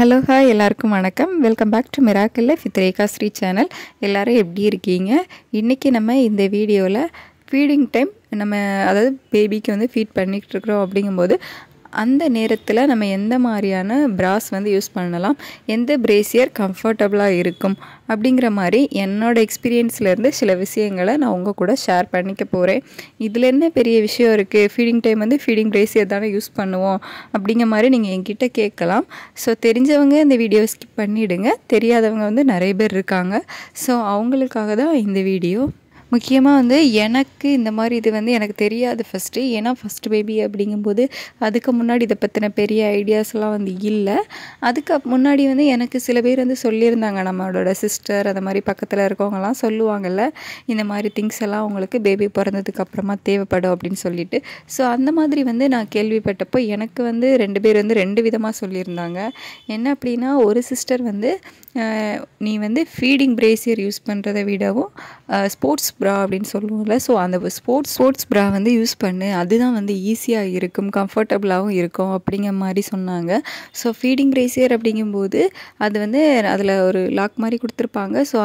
hello hi எல்லாருக்கும் வணக்கம் welcome back to miracle ஃபித்ரேகா ஸ்ரீ சேனல் எல்லோரும் எப்படி இருக்கீங்க இன்றைக்கி நம்ம இந்த வீடியோவில் ஃபீடிங் டைம் நம்ம அதாவது பேபிக்கு வந்து ஃபீட் பண்ணிகிட்டு இருக்கிறோம் அப்படிங்கும்போது அந்த நேரத்தில் நம்ம எந்த மாதிரியான ப்ராஸ் வந்து யூஸ் பண்ணலாம் எந்த பிரேசியர் கம்ஃபர்டபுளாக இருக்கும் அப்படிங்கிற மாதிரி என்னோடய எக்ஸ்பீரியன்ஸ்லேருந்து சில விஷயங்களை நான் உங்கள் கூட ஷேர் பண்ணிக்க போகிறேன் இதில் என்ன பெரிய விஷயம் இருக்குது ஃபீடிங் டைம் வந்து ஃபீடிங் பிரேசியர் தானே யூஸ் பண்ணுவோம் அப்படிங்கிற மாதிரி நீங்கள் என்கிட்ட கேட்கலாம் ஸோ தெரிஞ்சவங்க இந்த வீடியோ ஸ்கிப் பண்ணிவிடுங்க தெரியாதவங்க வந்து நிறைய பேர் இருக்காங்க ஸோ அவங்களுக்காக தான் இந்த வீடியோ முக்கியமாக வந்து எனக்கு இந்த மாதிரி இது வந்து எனக்கு தெரியாது ஃபஸ்ட்டு ஏன்னா ஃபஸ்ட் பேபி அப்படிங்கும்போது அதுக்கு முன்னாடி இதை பற்றின பெரிய ஐடியாஸ்லாம் வந்து இல்லை அதுக்கு முன்னாடி வந்து எனக்கு சில பேர் வந்து சொல்லியிருந்தாங்க நம்மளோட சிஸ்டர் அந்த மாதிரி பக்கத்தில் இருக்கவங்கலாம் சொல்லுவாங்கள்ல இந்த மாதிரி திங்ஸ் எல்லாம் உங்களுக்கு பேபி பிறந்ததுக்கு அப்புறமா தேவைப்படும் அப்படின்னு சொல்லிட்டு ஸோ அந்த மாதிரி வந்து நான் கேள்விப்பட்டப்போ எனக்கு வந்து ரெண்டு பேர் வந்து ரெண்டு விதமாக சொல்லியிருந்தாங்க என்ன அப்படின்னா ஒரு சிஸ்டர் வந்து நீ வந்து ஃபீடிங் பிரேசியர் யூஸ் பண்ணுறதை விடவும் ஸ்போர்ட்ஸ் ப்ரா அப்படின்னு சொல்லுவோம்ல ஸோ அந்த ஸ்போர்ட்ஸ் ஸ்போர்ட்ஸ் ப்ரா வந்து யூஸ் பண்ணு அதுதான் வந்து ஈஸியாக இருக்கும் கம்ஃபர்டபுளாகவும் இருக்கும் அப்படிங்கிற மாதிரி சொன்னாங்க ஸோ ஃபீடிங் பிரேசியர் அப்படிங்கும்போது அது வந்து அதில் ஒரு லாக் மாதிரி கொடுத்துருப்பாங்க ஸோ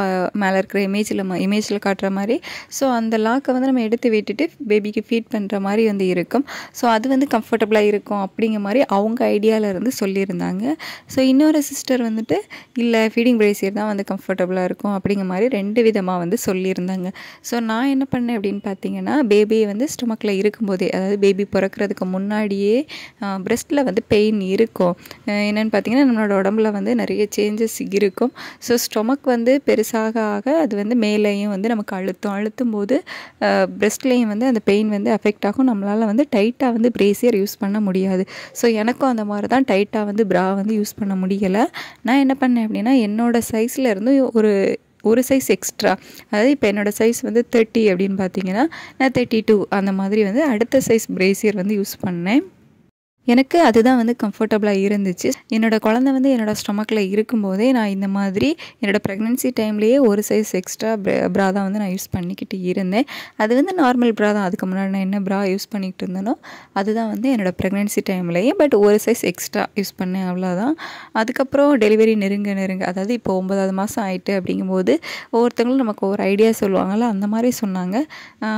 மேலே இருக்கிற இமேஜில் இமேஜில் காட்டுற மாதிரி ஸோ அந்த லாக்கை வந்து நம்ம எடுத்து விட்டுட்டு பேபிக்கு ஃபீட் பண்ணுற மாதிரி வந்து இருக்கும் ஸோ அது வந்து கம்ஃபர்டபுளாக இருக்கும் அப்படிங்கிற மாதிரி அவங்க ஐடியாவிலேருந்து சொல்லியிருந்தாங்க ஸோ இன்னொரு சிஸ்டர் வந்துட்டு இல்லை ஃபீடிங் பிரேசியர் தான் வந்து கம்ஃபர்டபுளாக இருக்கும் அப்படிங்கிற மாதிரி ரெண்டு விதமாக வந்து சொல்லியிருந்தாங்க ஸோ நான் என்ன பண்ணேன் அப்படின்னு பார்த்தீங்கன்னா பேபியை வந்து ஸ்டொமக்கில் இருக்கும்போதே அதாவது பேபி பிறக்கிறதுக்கு முன்னாடியே பிரெஸ்ட்டில் வந்து பெயின் இருக்கும் என்னென்னு பார்த்தீங்கன்னா நம்மளோட உடம்புல வந்து நிறைய சேஞ்சஸ் இருக்கும் ஸோ ஸ்டொமக் வந்து பெருசாக ஆக அது வந்து மேலேயும் வந்து நமக்கு அழுத்தும் அழுத்தும் போது பிரெஸ்ட்லேயும் வந்து அந்த பெயின் வந்து அஃபெக்ட் ஆகும் நம்மளால் வந்து டைட்டாக வந்து பிரேசியர் யூஸ் பண்ண முடியாது ஸோ எனக்கும் அந்த மாதிரி தான் டைட்டாக வந்து ப்ரா வந்து யூஸ் பண்ண முடியலை நான் என்ன பண்ணேன் அப்படின்னா என்னோடய சைஸில் இருந்து ஒரு ஒரு சைஸ் எக்ஸ்ட்ரா அதாவது இப்போ என்னோடய சைஸ் வந்து தேர்ட்டி அப்படின்னு பார்த்தீங்கன்னா நான் தேர்ட்டி டூ அந்த மாதிரி வந்து அடுத்த சைஸ் பிரேசியர் வந்து யூஸ் பண்ணேன் எனக்கு அதுதான் வந்து கம்ஃபர்டபுளாக இருந்துச்சு என்னோடய குழந்த வந்து என்னோடய ஸ்டொமக்கில் இருக்கும்போதே நான் இந்த மாதிரி என்னோடய ப்ரெக்னென்சி டைம்லேயே ஒரு சைஸ் எக்ஸ்ட்ரா ப்ரா தான் வந்து நான் யூஸ் பண்ணிக்கிட்டு இருந்தேன் அது வந்து நார்மல் ப்ரா தான் அதுக்கு முன்னாடி நான் என்ன ப்ரா யூஸ் பண்ணிக்கிட்டு இருந்தேனோ அதுதான் வந்து என்னோடய ப்ரெக்னென்சி டைம்லேயே பட் ஒரு சைஸ் எக்ஸ்ட்ரா யூஸ் பண்ணேன் அவ்வளோதான் அதுக்கப்புறம் டெலிவரி நெருங்க நெருங்க அதாவது இப்போ ஒம்பதாவது மாதம் ஆயிட்டு அப்படிங்கும்போது ஒவ்வொருத்தங்களும் நமக்கு ஒரு ஐடியா சொல்லுவாங்கள்ல அந்த மாதிரி சொன்னாங்க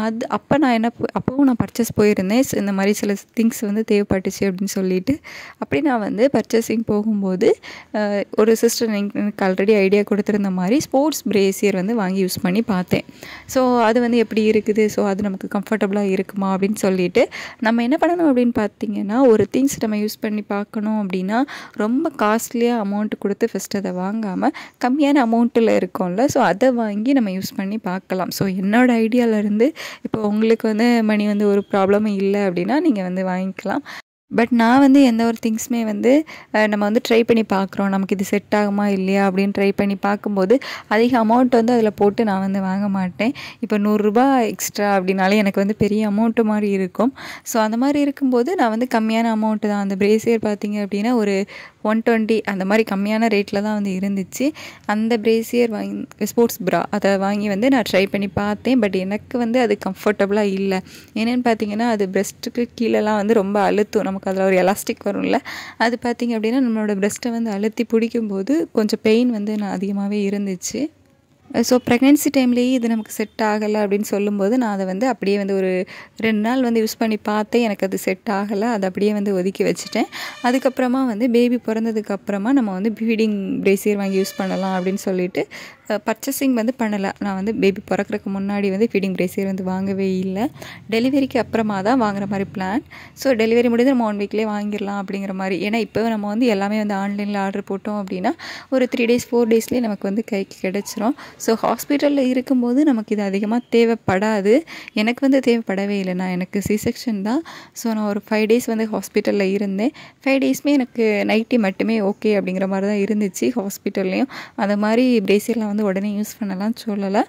அது அப்போ நான் என்ன அப்போவும் நான் பர்ச்சேஸ் போயிருந்தேன் இந்த மாதிரி சில திங்ஸ் வந்து தேவைப்பட்டுச்சு அப்படின்னு சொல்லிட்டு அப்படி நான் வந்து பர்ச்சேசிங் போகும்போது ஒரு சிஸ்டர் எனக்கு ஆல்ரெடி ஐடியா கொடுத்துருந்த மாதிரி ஸ்போர்ட்ஸ் பிரேசியர் வந்து வாங்கி யூஸ் பண்ணி பார்த்தேன் ஸோ அது வந்து எப்படி இருக்குது ஸோ அது நமக்கு கம்ஃபர்டபுளாக இருக்குமா அப்படின்னு சொல்லிட்டு நம்ம என்ன பண்ணணும் அப்படின்னு பார்த்தீங்கன்னா ஒரு திங்ஸ் நம்ம யூஸ் பண்ணி பார்க்கணும் அப்படின்னா ரொம்ப காஸ்ட்லியாக அமௌண்ட் கொடுத்து ஃபஸ்ட் அதை வாங்காமல் கம்மியான அமௌண்ட்டில் இருக்கும்ல ஸோ அதை வாங்கி நம்ம யூஸ் பண்ணி பார்க்கலாம் ஸோ என்னோடய ஐடியாவிலேருந்து இப்போ உங்களுக்கு வந்து மணி வந்து ஒரு ப்ராப்ளமும் இல்லை அப்படின்னா நீங்கள் வந்து வாங்கிக்கலாம் பட் நான் வந்து எந்த ஒரு திங்ஸுமே வந்து நம்ம வந்து ட்ரை பண்ணி பார்க்குறோம் நமக்கு இது செட் ஆகுமா இல்லையா அப்படின்னு ட்ரை பண்ணி பார்க்கும்போது அதிக அமௌண்ட் வந்து அதில் போட்டு நான் வந்து வாங்க மாட்டேன் இப்போ நூறுரூபா எக்ஸ்ட்ரா அப்படின்னாலே எனக்கு வந்து பெரிய அமௌண்ட்டு மாதிரி இருக்கும் ஸோ அந்த மாதிரி இருக்கும்போது நான் வந்து கம்மியான அமௌண்ட்டு தான் அந்த பிரேசியர் பார்த்திங்க அப்படின்னா ஒரு ஒன் டுவெண்ட்டி அந்த மாதிரி கம்மியான ரேட்டில் தான் வந்து இருந்துச்சு அந்த பிரேசியர் வாங்கி ஸ்போர்ட்ஸ் ப்ரா அதை வாங்கி வந்து நான் ட்ரை பண்ணி பார்த்தேன் பட் எனக்கு வந்து அது கம்ஃபர்டபுளாக இல்லை என்னென்னு பார்த்தீங்கன்னா அது பிரஸ்ட்டுக்கு கீழெலாம் வந்து ரொம்ப அழுத்தும் நம்ம நமக்கு அதில் ஒரு எலாஸ்டிக் வரும்ல அது பார்த்திங்க அப்படின்னா நம்மளோட பிரெஸ்ட்டை வந்து அழுத்தி பிடிக்கும்போது கொஞ்சம் பெயின் வந்து நான் அதிகமாகவே இருந்துச்சு ஸோ ப்ரெக்னென்சி டைம்லேயே இது நமக்கு செட் ஆகலை அப்படின்னு சொல்லும்போது நான் அதை வந்து அப்படியே வந்து ஒரு ரெண்டு நாள் வந்து யூஸ் பண்ணி பார்த்தேன் எனக்கு அது செட் ஆகலை அதை அப்படியே வந்து ஒதுக்கி வச்சுட்டேன் அதுக்கப்புறமா வந்து பேபி பிறந்ததுக்கப்புறமா நம்ம வந்து ப்ளீடிங் பிரேசியர் வாங்கி யூஸ் பண்ணலாம் அப்படின்னு சொல்லிட்டு பர்ச்சேசிங் வந்து பண்ணலை நான் வந்து பேபி பிறக்கிறதுக்கு முன்னாடி வந்து ஃபீடிங் பிரேசியர் வந்து வாங்கவே இல்லை டெலிவரிக்கு அப்புறமா தான் வாங்குற மாதிரி பிளான் ஸோ டெலிவரி முடிஞ்சு நம்ம ஒன் வீக்லேயே வாங்கிடலாம் அப்படிங்கிற மாதிரி ஏன்னா இப்போ நம்ம வந்து எல்லாமே வந்து ஆன்லைனில் ஆர்டர் போட்டோம் அப்படின்னா ஒரு த்ரீ டேஸ் ஃபோர் டேஸ்லேயே நமக்கு வந்து கைக்கு கிடச்சிரும் ஸோ ஹாஸ்பிட்டலில் இருக்கும்போது நமக்கு இது அதிகமாக தேவைப்படாது எனக்கு வந்து தேவைப்படவே இல்லை நான் எனக்கு சி செக்ஷன் தான் ஸோ நான் ஒரு ஃபைவ் டேஸ் வந்து ஹாஸ்பிட்டலில் இருந்தேன் ஃபைவ் டேஸ்மே எனக்கு நைட்டி மட்டுமே ஓகே அப்படிங்கிற மாதிரி தான் இருந்துச்சு ஹாஸ்பிட்டல்லையும் அந்த மாதிரி பிரேசியரில் வந்து வந்து உடனே யூஸ் பண்ணலாம் சொல்லலை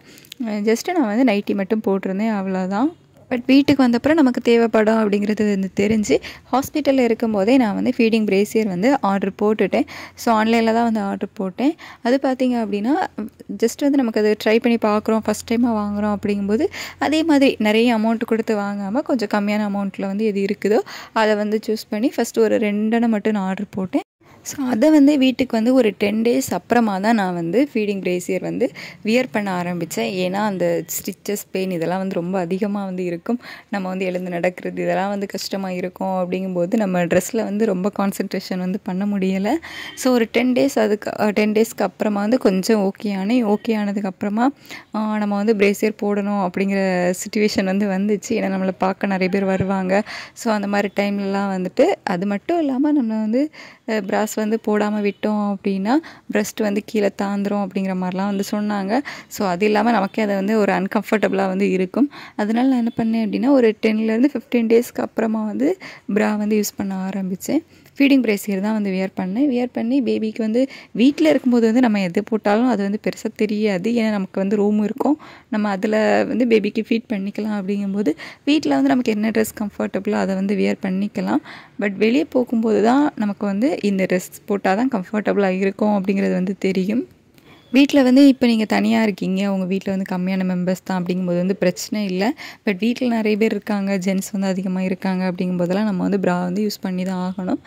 ஜஸ்ட்டு நான் வந்து நைட்டி மட்டும் போட்டிருந்தேன் அவ்வளோதான் பட் வீட்டுக்கு வந்தப்பறம் நமக்கு தேவைப்படும் அப்படிங்கிறது வந்து தெரிஞ்சு ஹாஸ்பிட்டலில் இருக்கும்போதே நான் வந்து ஃபீடிங் பிரேசியர் வந்து ஆர்டர் போட்டுட்டேன் ஸோ ஆன்லைனில் தான் வந்து ஆர்டர் போட்டேன் அது பார்த்திங்க அப்படின்னா ஜஸ்ட் வந்து நமக்கு அது ட்ரை பண்ணி பார்க்குறோம் ஃபஸ்ட் டைமாக வாங்குகிறோம் அப்படிங்கும்போது அதே மாதிரி நிறைய அமௌண்ட் கொடுத்து வாங்காமல் கொஞ்சம் கம்மியான அமௌண்ட்டில் வந்து எது இருக்குதோ அதை வந்து சூஸ் பண்ணி ஃபஸ்ட்டு ஒரு ரெண்டனை மட்டும் நான் ஆர்டர் போட்டேன் ஸோ அதை வந்து வீட்டுக்கு வந்து ஒரு டென் டேஸ் அப்புறமா தான் நான் வந்து ஃபீடிங் ப்ரேசியர் வந்து வியர் பண்ண ஆரம்பித்தேன் ஏன்னா அந்த ஸ்டிச்சஸ் பெயின் இதெல்லாம் வந்து ரொம்ப அதிகமாக வந்து இருக்கும் நம்ம வந்து எழுந்து நடக்கிறது இதெல்லாம் வந்து கஷ்டமாக இருக்கும் அப்படிங்கும்போது நம்ம ட்ரெஸ்ஸில் வந்து ரொம்ப கான்சன்ட்ரேஷன் வந்து பண்ண முடியலை ஸோ ஒரு டென் டேஸ் அதுக்கு டென் டேஸ்க்கு அப்புறமா வந்து கொஞ்சம் ஓகே ஆனேன் ஓகே ஆனதுக்கப்புறமா நம்ம வந்து பிரேசியர் போடணும் அப்படிங்கிற சுச்சுவேஷன் வந்து வந்துச்சு ஏன்னா நம்மளை பார்க்க நிறைய பேர் வருவாங்க ஸோ அந்த மாதிரி டைம்லலாம் வந்துட்டு அது மட்டும் இல்லாமல் நம்ம வந்து ப்ராஸ் வந்து போடாமல் விட்டோம் அப்படின்னா ப்ரெஸ்ட் வந்து கீழே தாந்துரும் அப்படிங்கிற மாதிரிலாம் வந்து சொன்னாங்க ஸோ அது இல்லாமல் நமக்கே அதை வந்து ஒரு அன்கம்ஃபர்டபுளாக வந்து இருக்கும் அதனால் நான் என்ன பண்ணேன் அப்படின்னா ஒரு டென்லேருந்து ஃபிஃப்டீன் டேஸ்க்கு அப்புறமா வந்து ப்ரா வந்து யூஸ் பண்ண ஆரம்பித்தேன் ஃபீடிங் ப்ரேசியர் தான் வந்து வியர் பண்ணேன் வியர் பண்ணி பேபிக்கு வந்து வீட்டில் இருக்கும்போது வந்து நம்ம எது போட்டாலும் அது வந்து பெருசாக தெரியாது ஏன்னா நமக்கு வந்து ரூம் இருக்கும் நம்ம அதில் வந்து பேபிக்கு ஃபீட் பண்ணிக்கலாம் அப்படிங்கும்போது வீட்டில் வந்து நமக்கு என்ன ட்ரெஸ் கம்ஃபர்டபுளோ அதை வந்து வியர் பண்ணிக்கலாம் பட் வெளியே போகும்போது தான் நமக்கு வந்து இந்த ட்ரெஸ் போட்டால் தான் கம்ஃபர்டபுளாக இருக்கும் அப்படிங்கிறது வந்து தெரியும் வீட்டில் வந்து இப்போ நீங்கள் தனியாக இருக்கீங்க உங்கள் வீட்டில் வந்து கம்மியான மெம்பர்ஸ் தான் அப்படிங்கும்போது வந்து பிரச்சனை இல்லை பட் வீட்டில் நிறைய பேர் இருக்காங்க ஜென்ஸ் வந்து அதிகமாக இருக்காங்க அப்படிங்கும்போதெல்லாம் நம்ம வந்து ப்ரா வந்து யூஸ் பண்ணி தான் ஆகணும்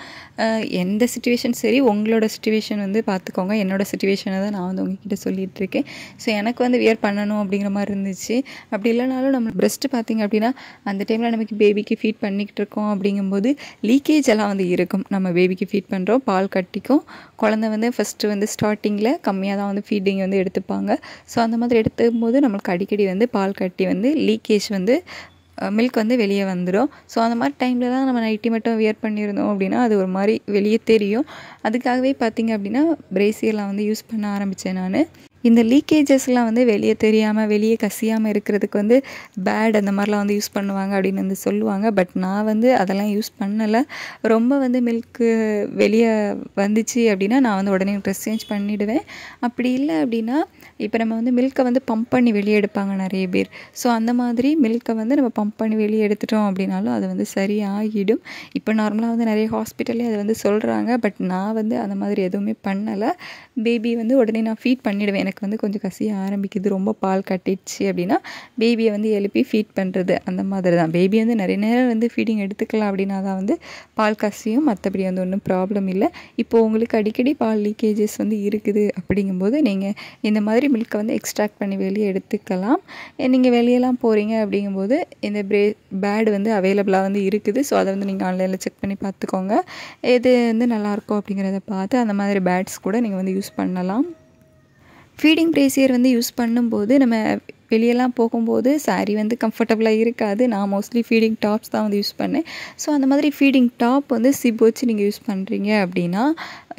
எந்த சுச்சுவேஷன் சரி உங்களோட சுச்சுவேஷன் வந்து பார்த்துக்கோங்க என்னோடய சுச்சுவேஷனை தான் நான் வந்து உங்ககிட்ட சொல்லிகிட்டு இருக்கேன் ஸோ எனக்கு வந்து வியர் பண்ணணும் அப்படிங்கிற மாதிரி இருந்துச்சு அப்படி இல்லைனாலும் நம்ம பிரஸ்ட்டு பார்த்திங்க அப்படின்னா அந்த டைமில் நமக்கு பேபிக்கு ஃபீட் பண்ணிக்கிட்டு இருக்கோம் அப்படிங்கும்போது லீக்கேஜ் எல்லாம் வந்து இருக்கும் நம்ம பேபிக்கு ஃபீட் பண்ணுறோம் பால் கட்டிக்கும் குழந்தை வந்து ஃபஸ்ட்டு வந்து ஸ்டார்டிங்கில் கம்மியாக தான் வந்து ஃபீடிங் வந்து எடுத்துப்பாங்க ஸோ அந்த மாதிரி எடுத்துக்கும் போது நம்மளுக்கு அடிக்கடி வந்து பால் கட்டி வந்து லீக்கேஜ் வந்து மில்க் வந்து வெளியே வந்துடும் ஸோ அந்த மாதிரி டைமில் தான் நம்ம நைட்டி மட்டும் வியர் பண்ணியிருந்தோம் அப்படின்னா அது ஒரு மாதிரி வெளியே தெரியும் அதுக்காகவே பார்த்திங்க அப்படின்னா பிரேசியெல்லாம் வந்து யூஸ் பண்ண ஆரம்பித்தேன் நான் இந்த லீக்கேஜஸ்லாம் வந்து வெளியே தெரியாமல் வெளியே கசியாமல் இருக்கிறதுக்கு வந்து பேட் அந்த மாதிரிலாம் வந்து யூஸ் பண்ணுவாங்க அப்படின்னு வந்து சொல்லுவாங்க பட் நான் வந்து அதெல்லாம் யூஸ் பண்ணலை ரொம்ப வந்து மில்க்கு வெளியே வந்துச்சு அப்படின்னா நான் வந்து உடனே ட்ரெஸ் சேஞ்ச் பண்ணிவிடுவேன் அப்படி இல்லை அப்படின்னா இப்போ நம்ம வந்து மில்க்கை வந்து பம்ப் பண்ணி வெளியே எடுப்பாங்க நிறைய பேர் ஸோ அந்த மாதிரி மில்க்கை வந்து நம்ம பம்ப் பண்ணி வெளியே எடுத்துட்டோம் அப்படின்னாலும் அது வந்து சரியாகிடும் இப்போ நார்மலாக வந்து நிறைய ஹாஸ்பிட்டல்லே அது வந்து சொல்கிறாங்க பட் நான் வந்து அந்த மாதிரி எதுவுமே பண்ணலை பேபி வந்து உடனே நான் ஃபீட் பண்ணிவிடுவேன் எனக்கு வந்து கொஞ்சம் கசிய ஆரம்பிக்குது ரொம்ப பால் கட்டிடுச்சு அப்படின்னா பேபியை வந்து எழுப்பி ஃபீட் பண்ணுறது அந்த மாதிரி தான் பேபி வந்து நிறைய நேரம் வந்து ஃபீடிங் எடுத்துக்கலாம் அப்படின்னா தான் வந்து பால் கசியும் மற்றபடி வந்து ஒன்றும் ப்ராப்ளம் இல்லை இப்போது உங்களுக்கு அடிக்கடி பால் லீக்கேஜஸ் வந்து இருக்குது அப்படிங்கும்போது நீங்கள் இந்த மாதிரி மில்கை வந்து எக்ஸ்ட்ராக்ட் பண்ணி வெளியே எடுத்துக்கலாம் நீங்கள் வெளியெல்லாம் போகிறீங்க அப்படிங்கும்போது இந்த பிரே பேடு வந்து அவைலபிளாக வந்து இருக்குது ஸோ அதை வந்து நீங்கள் ஆன்லைனில் செக் பண்ணி பார்த்துக்கோங்க எது வந்து நல்லாயிருக்கும் அப்படிங்கிறத பார்த்து அந்த மாதிரி பேட்ஸ் கூட நீங்கள் வந்து யூஸ் பண்ணலாம் ஃபீடிங் ப்ரேசியர் வந்து யூஸ் பண்ணும்போது நம்ம வெளியெல்லாம் போகும்போது சாரி வந்து கம்ஃபர்டபுளாக இருக்காது நான் மோஸ்ட்லி ஃபீடிங் டாப்ஸ் தான் வந்து யூஸ் பண்ணேன் ஸோ அந்த மாதிரி ஃபீடிங் டாப் வந்து சிப் வச்சு நீங்கள் யூஸ் பண்ணுறீங்க அப்படின்னா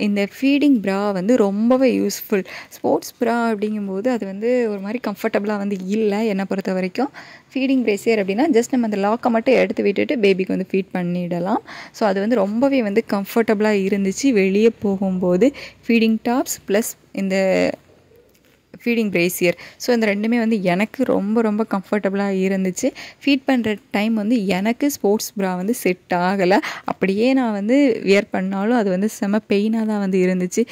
இந்த ஃபீடிங் ப்ரா வந்து ரொம்பவே யூஸ்ஃபுல் ஸ்போர்ட்ஸ் ப்ரா அப்படிங்கும்போது அது வந்து ஒரு மாதிரி கம்ஃபர்டபுளாக வந்து இல்லை என்னை பொறுத்த வரைக்கும் ஃபீடிங் ப்ரேசியர் அப்படின்னா ஜஸ்ட் நம்ம அந்த லாக்கை மட்டும் எடுத்து விட்டுட்டு பேபிக்கு வந்து ஃபீட் பண்ணிடலாம் ஸோ அது வந்து ரொம்பவே வந்து கம்ஃபர்டபுளாக இருந்துச்சு வெளியே போகும்போது ஃபீடிங் டாப்ஸ் ப்ளஸ் இந்த ஃபீடிங் பிரேசியர் ஸோ இந்த ரெண்டுமே வந்து எனக்கு ரொம்ப ரொம்ப கம்ஃபர்டபுளாக இருந்துச்சு ஃபீட் பண்ணுற டைம் வந்து எனக்கு ஸ்போர்ட்ஸ் ப்ரா வந்து செட் ஆகலை அப்படியே நான் வந்து வியர் பண்ணாலும் அது வந்து செம பெயினாக தான் வந்து இருந்துச்சு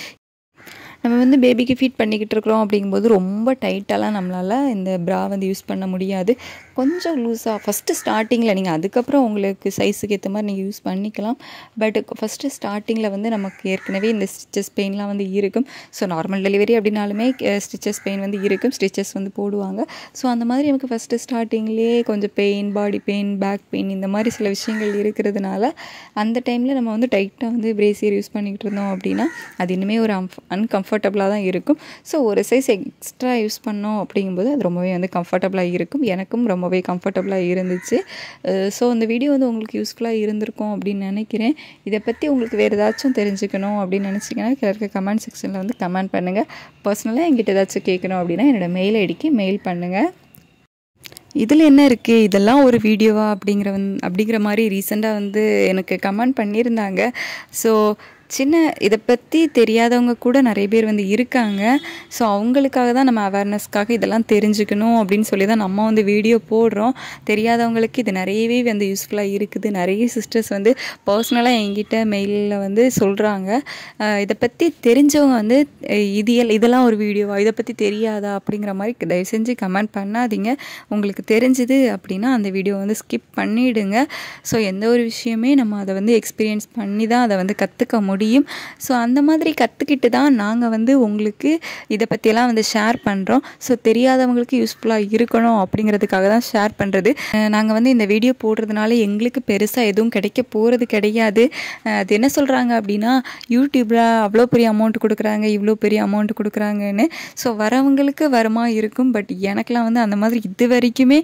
நம்ம வந்து பேபிக்கு ஃபீட் பண்ணிக்கிட்டு இருக்கிறோம் அப்படிங்கும்போது ரொம்ப டைட்டெல்லாம் நம்மளால் இந்த ப்ரா வந்து யூஸ் பண்ண முடியாது கொஞ்சம் லூஸாக ஃபஸ்ட்டு ஸ்டார்டிங்கில் நீங்கள் அதுக்கப்புறம் உங்களுக்கு சைஸுக்கு ஏற்ற மாதிரி நீங்கள் யூஸ் பண்ணிக்கலாம் பட் ஃபஸ்ட்டு ஸ்டார்டிங்கில் வந்து நமக்கு ஏற்கனவே இந்த ஸ்டிச்சஸ் பெயின்லாம் வந்து இருக்கும் ஸோ நார்மல் டெலிவரி அப்படின்னாலுமே ஸ்டிச்சஸ் பெயின் வந்து இருக்கும் ஸ்டிச்சஸ் வந்து போடுவாங்க ஸோ அந்த மாதிரி நமக்கு ஃபஸ்ட்டு ஸ்டார்டிங்லேயே கொஞ்சம் pain body pain back pain இந்த மாதிரி சில விஷயங்கள் இருக்கிறதுனால அந்த டைமில் நம்ம வந்து டைட்டாக வந்து பிரேசியர் யூஸ் பண்ணிக்கிட்டு இருந்தோம் அப்படின்னா அது இன்னுமே ஒரு அன்கம்ஃபர்ட் கம்ஃபர்டபுளாக தான் இருக்கும் ஸோ ஒரு சைஸ் எக்ஸ்ட்ரா யூஸ் பண்ணோம் அப்படிங்கும்போது அது ரொம்பவே வந்து கம்ஃபர்டபுளாக இருக்கும் எனக்கும் ரொம்பவே கம்ஃபர்டபுளாக இருந்துச்சு ஸோ அந்த வீடியோ வந்து உங்களுக்கு யூஸ்ஃபுல்லாக இருந்திருக்கும் அப்படின்னு நினைக்கிறேன் இதை பற்றி உங்களுக்கு வேறு ஏதாச்சும் தெரிஞ்சுக்கணும் அப்படின்னு நினச்சிங்கன்னா கிளர்க்க கமெண்ட் செக்ஷனில் வந்து கமெண்ட் பண்ணுங்கள் பர்சனலாக என்கிட்ட ஏதாச்சும் கேட்கணும் அப்படின்னா என்னோடய மெயில் ஐடிக்கு மெயில் பண்ணுங்கள் இதில் என்ன இருக்குது இதெல்லாம் ஒரு வீடியோவா அப்படிங்கிற வந் அப்படிங்கிற மாதிரி ரீசெண்டாக வந்து எனக்கு கமெண்ட் பண்ணியிருந்தாங்க ஸோ சின்ன இதை பற்றி தெரியாதவங்க கூட நிறைய பேர் வந்து இருக்காங்க ஸோ அவங்களுக்காக தான் நம்ம அவேர்னஸ்க்காக இதெல்லாம் தெரிஞ்சுக்கணும் அப்படின்னு சொல்லி தான் நம்ம வந்து வீடியோ போடுறோம் தெரியாதவங்களுக்கு இது நிறையவே வந்து யூஸ்ஃபுல்லாக இருக்குது நிறைய சிஸ்டர்ஸ் வந்து பர்சனலாக எங்கிட்ட மெயிலில் வந்து சொல்கிறாங்க இதை பற்றி தெரிஞ்சவங்க வந்து இது இதெல்லாம் ஒரு வீடியோவா இதை பற்றி தெரியாதா அப்படிங்கிற மாதிரி தயவு செஞ்சு கமெண்ட் பண்ணாதீங்க உங்களுக்கு தெரிஞ்சுது அப்படின்னா அந்த வீடியோ வந்து ஸ்கிப் பண்ணிவிடுங்க ஸோ எந்த ஒரு விஷயமே நம்ம அதை வந்து எக்ஸ்பீரியன்ஸ் பண்ணி தான் அதை வந்து கற்றுக்க முடியும் முடியும் ஸோ அந்த மாதிரி கற்றுக்கிட்டு தான் நாங்கள் வந்து உங்களுக்கு இதை பற்றியெல்லாம் வந்து ஷேர் பண்ணுறோம் ஸோ தெரியாதவங்களுக்கு யூஸ்ஃபுல்லாக இருக்கணும் அப்படிங்கிறதுக்காக தான் ஷேர் பண்ணுறது நாங்கள் வந்து இந்த வீடியோ போடுறதுனால எங்களுக்கு பெருசாக எதுவும் கிடைக்க போகிறது கிடையாது அது என்ன சொல்கிறாங்க அப்படின்னா யூடியூப்பில் அவ்வளோ பெரிய அமௌண்ட் கொடுக்குறாங்க இவ்வளோ பெரிய அமௌண்ட் கொடுக்குறாங்கன்னு ஸோ வரவங்களுக்கு வருமா இருக்கும் பட் எனக்கெலாம் வந்து அந்த மாதிரி இது வரைக்குமே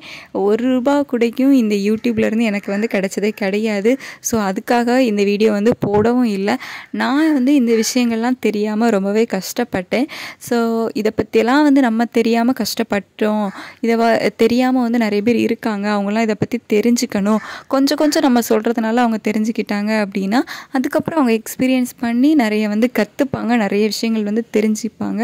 ஒரு ரூபா கூடைக்கும் இந்த யூடியூப்லேருந்து எனக்கு வந்து கிடைச்சதே கிடையாது ஸோ அதுக்காக இந்த வீடியோ வந்து போடவும் இல்லை நான் வந்து இந்த விஷயங்கள்லாம் தெரியாமல் ரொம்பவே கஷ்டப்பட்டேன் ஸோ இதை பற்றியெல்லாம் வந்து நம்ம தெரியாமல் கஷ்டப்பட்டோம் இதை தெரியாமல் வந்து நிறைய பேர் இருக்காங்க அவங்களாம் இதை பற்றி தெரிஞ்சுக்கணும் கொஞ்சம் கொஞ்சம் நம்ம சொல்கிறதுனால அவங்க தெரிஞ்சுக்கிட்டாங்க அப்படின்னா அதுக்கப்புறம் அவங்க எக்ஸ்பீரியன்ஸ் பண்ணி நிறைய வந்து கற்றுப்பாங்க நிறைய விஷயங்கள் வந்து தெரிஞ்சுப்பாங்க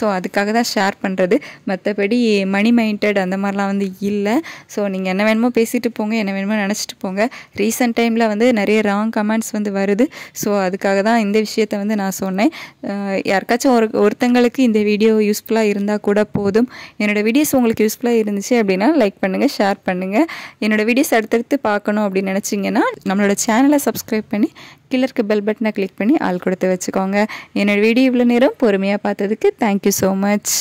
ஸோ அதுக்காக தான் ஷேர் பண்ணுறது மற்றபடி மணி மைண்டட் அந்த மாதிரிலாம் வந்து இல்லை ஸோ நீங்கள் என்ன வேணுமோ பேசிட்டு போங்க என்ன வேணுமோ நினச்சிட்டு போங்க ரீசெண்ட் டைமில் வந்து நிறைய ராங் கமெண்ட்ஸ் வந்து வருது ஸோ அதுக்காக தான் இந்த விஷயத்த வந்து நான் சொன்னேன் யாருக்காச்சும் ஒரு ஒருத்தங்களுக்கு இந்த வீடியோ யூஸ்ஃபுல்லாக இருந்தால் கூட போதும் என்னோடய வீடியோஸ் உங்களுக்கு யூஸ்ஃபுல்லாக இருந்துச்சு அப்படின்னா லைக் பண்ணுங்கள் ஷேர் பண்ணுங்கள் என்னோடய வீடியோஸ் அடுத்தடுத்து பார்க்கணும் அப்படின்னு நினச்சிங்கன்னா நம்மளோட சேனலை சப்ஸ்கிரைப் பண்ணி கீழே பெல் பட்டனை கிளிக் பண்ணி ஆள் கொடுத்து வச்சுக்கோங்க என்னோடய வீடியோ இவ்வளோ நேரம் பொறுமையாக பார்த்ததுக்கு தேங்க்யூ ஸோ மச்